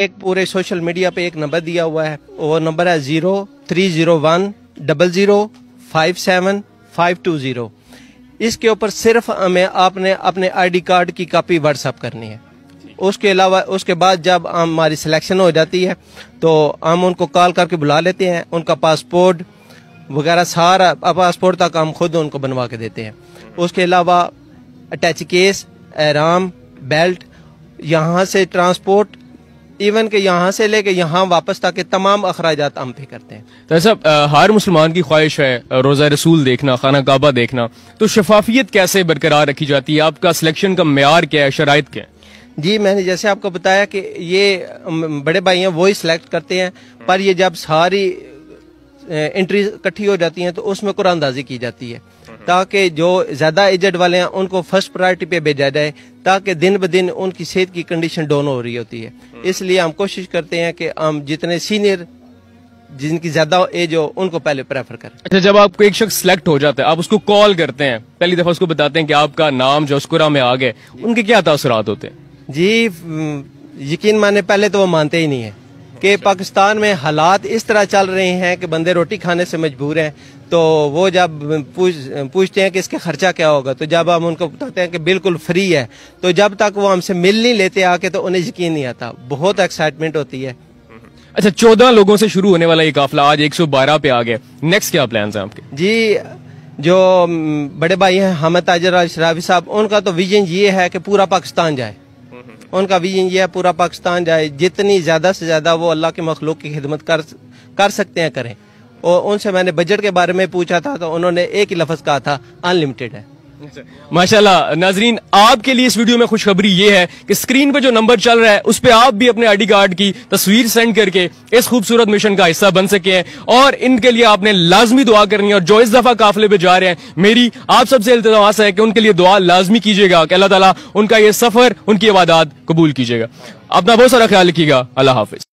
एक पूरे social media पे एक नंबर दिया हुआ है वो नंबर है zero three zero one double zero five seven five two zero इसके ऊपर सिर्फ हमें आपने अपने आईडी कार्ड की कॉपी व्हाट्सअप करनी है उसके अलावा उसके बाद जब हमारी सिलेक्शन हो जाती है तो हम उनको कॉल करके बुला लेते हैं उनका पासपोर्ट वगैरह सारा पासपोर्ट तक हम खुद उनको बनवा के देते हैं उसके अलावा अटैच केस आराम बेल्ट यहाँ से ट्रांसपोर्ट इवन के यहाँ से लेके यहाँ वापस तक के तमाम अखराज हम पे करते हैं तो साहब हर मुसलमान की ख्वाहिश है रोज़ा रसूल देखना खाना काबा देखना तो शफाफियत कैसे बरकरार रखी जाती है आपका सिलेक्शन का मैार क्या है शराय क्या है जी मैंने जैसे आपको बताया कि ये बड़े भाई हैं वही सिलेक्ट करते हैं पर ये जब सारी एंट्री इकट्ठी हो जाती हैं तो उसमें कुरानदाजी की जाती है हम्म। ताकि जो ज़्यादा एजड वाले हैं उनको फर्स्ट प्रायोरिटी पे भेजा जाए ताकि दिन ब दिन उनकी सेहत की कंडीशन डाउन हो रही होती है हम्म। इसलिए हम कोशिश करते हैं कि हम जितने सीनियर जिनकी ज्यादा एज हो उनको पहले प्रेफर करें अच्छा जब आपको एक शख्स सिलेक्ट हो जाता है आप उसको कॉल करते हैं पहली दफा उसको बताते हैं कि आपका नाम जोस्कुरा में आ गए उनके क्या तसरात होते हैं जी यकीन माने पहले तो वो मानते ही नहीं है कि पाकिस्तान में हालात इस तरह चल रहे हैं कि बंदे रोटी खाने से मजबूर हैं तो वो जब पूछ पूछते हैं कि इसका खर्चा क्या होगा तो जब हम उनको बताते हैं कि बिल्कुल फ्री है तो जब तक वो हमसे मिल नहीं लेते आके तो उन्हें यकीन नहीं आता बहुत एक्साइटमेंट होती है अच्छा चौदह लोगों से शुरू होने वाला ये काफिला आज एक पे आ गया नेक्स्ट क्या प्लान है आपके जी जो बड़े भाई हैं हमद ताजर शराबी साहब उनका तो विजन ये है कि पूरा पाकिस्तान जाए उनका विजन यह पूरा पाकिस्तान जाए जितनी ज़्यादा से ज़्यादा वो अल्लाह के मखलूक की खिदमत कर कर सकते हैं करें और उनसे मैंने बजट के बारे में पूछा था तो उन्होंने एक ही लफ्ज़ कहा था अनलिमिटेड है माशाल्लाह नाजरीन आपके लिए इस वीडियो में खुशखबरी ये है कि स्क्रीन पर जो नंबर चल रहा है उस पर आप भी अपने आईडी कार्ड की तस्वीर सेंड करके इस खूबसूरत मिशन का हिस्सा बन सके हैं और इनके लिए आपने लाजमी दुआ करनी है और जो इस दफा काफिले पे जा रहे हैं मेरी आप सबसे अल्तवास है कि उनके लिए दुआ लाजमी कीजिएगा कि अल्लाह तला उनका यह सफर उनकी इबादत कबूल कीजिएगा अपना बहुत सारा ख्याल रखिएगा अल्लाह हाफिज